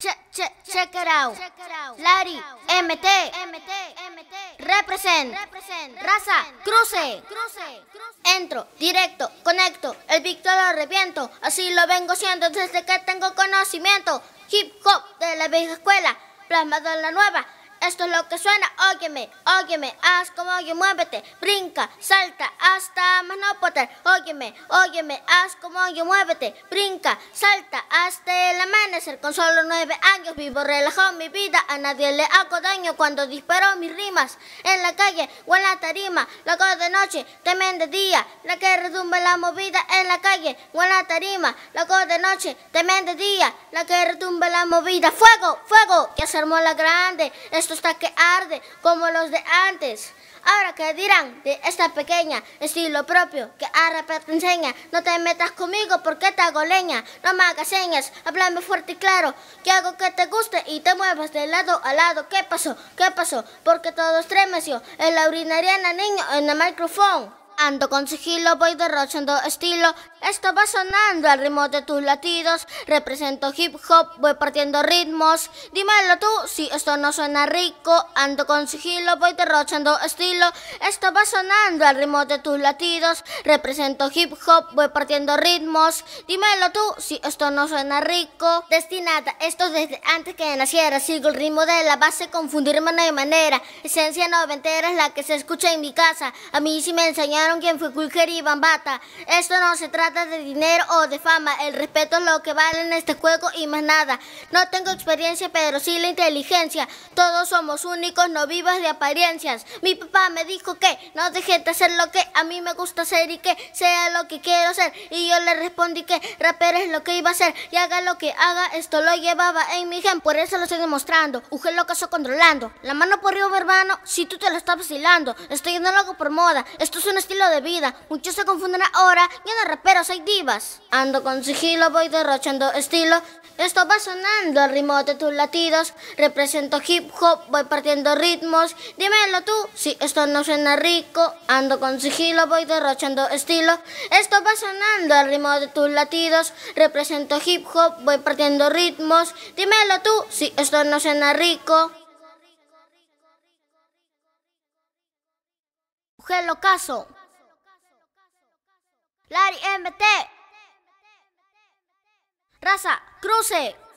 Che, Che, check out. Lari, MT, MT, MT. Represent, represent, raza, cruce, cruce, Entro, directo, conecto, el Víctor lo reviento. Así lo vengo siendo desde que tengo conocimiento. Hip hop de la vieja escuela, plasmado en la nueva esto es lo que suena, óyeme, óyeme, haz como yo, muévete, brinca, salta, hasta más no poder, óyeme, óyeme, haz como yo, muévete, brinca, salta, hasta el amanecer, con solo nueve años vivo relajado mi vida, a nadie le hago daño cuando disparo mis rimas, en la calle o en la tarima, cosa de noche, temen de día, la que retumba la movida, en la calle o en la tarima, loco de noche, temen de día, la que retumba la movida, fuego, fuego, que se armó la grande, esto está que arde, como los de antes. Ahora, ¿qué dirán de esta pequeña? Estilo propio, que ahora te enseña. No te metas conmigo porque te hago leña. No me hagas señas, háblame fuerte y claro. Que hago que te guste y te muevas de lado a lado. ¿Qué pasó? ¿Qué pasó? Porque todos estremeció. En la urinariana niño en el micrófono ando con sigilo, voy derrochando estilo. Esto va sonando al ritmo de tus latidos. Represento hip hop, voy partiendo ritmos. Dímelo tú, si esto no suena rico. Ando con sigilo, voy derrochando estilo. Esto va sonando al ritmo de tus latidos. Represento hip hop, voy partiendo ritmos. Dímelo tú, si esto no suena rico. Destinada, esto desde antes que naciera. Sigo el ritmo de la base, confundirme no hay manera. Esencia noventera es la que se escucha en mi casa. A mí sí me enseñaron quien fue Kulker y Bambata. Esto no se trata de dinero o de fama, el respeto es lo que vale en este juego y más nada. No tengo experiencia, pero sí la inteligencia. Todos somos únicos, no vivas de apariencias. Mi papá me dijo que no dejé de hacer lo que a mí me gusta hacer y que sea lo que quiero ser. Y yo le respondí que rapper es lo que iba a hacer y haga lo que haga, esto lo llevaba en mi gen, por eso lo estoy demostrando. Ujé lo caso controlando. La mano por arriba, hermano, si tú te lo estás vacilando. Estoy yendo algo por moda, esto es un estilo de vida. Muchos se confunden ahora, yo no rapero, soy divas. Ando con sigilo, voy derrochando estilo. Esto va sonando al ritmo de tus latidos. Represento hip hop, voy partiendo ritmos. Dímelo tú, si esto no suena rico. Ando con sigilo, voy derrochando estilo. Esto va sonando al ritmo de tus latidos. Represento hip hop, voy partiendo ritmos. Dímelo tú, si esto no suena rico. Mujer, Lari MT. Raza, cruce.